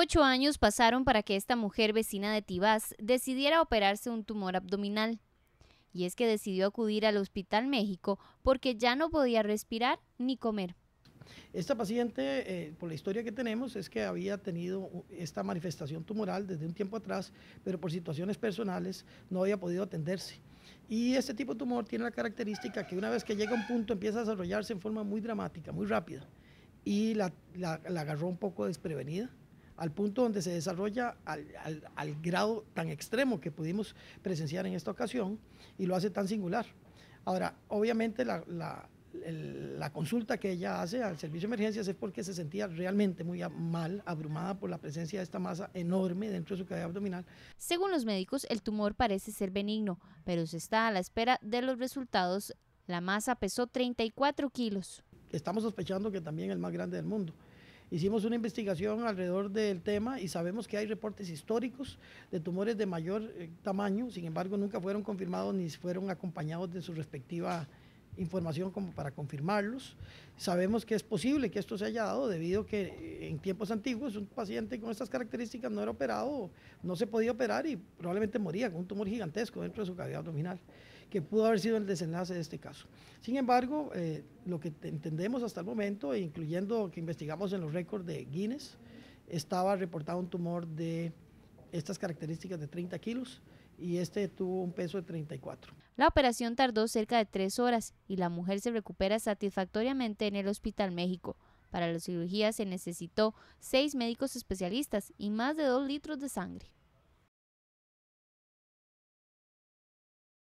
Ocho años pasaron para que esta mujer vecina de Tibás decidiera operarse un tumor abdominal. Y es que decidió acudir al Hospital México porque ya no podía respirar ni comer. Esta paciente, eh, por la historia que tenemos, es que había tenido esta manifestación tumoral desde un tiempo atrás, pero por situaciones personales no había podido atenderse. Y este tipo de tumor tiene la característica que una vez que llega a un punto empieza a desarrollarse en forma muy dramática, muy rápida. Y la, la agarró un poco desprevenida al punto donde se desarrolla al, grado tan extremo que pudimos presenciar en esta ocasión y lo hace tan singular. Ahora, obviamente la, consulta que ella hace al servicio de emergencias es porque se sentía realmente muy mal, abrumada por la presencia de esta masa enorme dentro de su cadera abdominal. Según los médicos, el tumor parece ser benigno, pero se está a la espera de los resultados. La masa pesó 34 kilos. Estamos sospechando que también el más grande del mundo. Hicimos una investigación alrededor del tema y sabemos que hay reportes históricos de tumores de mayor eh, tamaño, sin embargo nunca fueron confirmados ni fueron acompañados de su respectiva información como para confirmarlos. Sabemos que es posible que esto se haya dado debido a que eh, en tiempos antiguos un paciente con estas características no era operado, no se podía operar y probablemente moría con un tumor gigantesco dentro de su cavidad abdominal, que pudo haber sido el desenlace de este caso. Sin embargo, eh, lo que entendemos hasta el momento, incluyendo que investigamos en los récords de Guinness, estaba reportado un tumor de estas características de 30 kilos y este tuvo un peso de 34. La operación tardó cerca de tres horas y la mujer se recupera satisfactoriamente en el Hospital México. Para la cirugía se necesitó seis médicos especialistas y más de dos litros de sangre.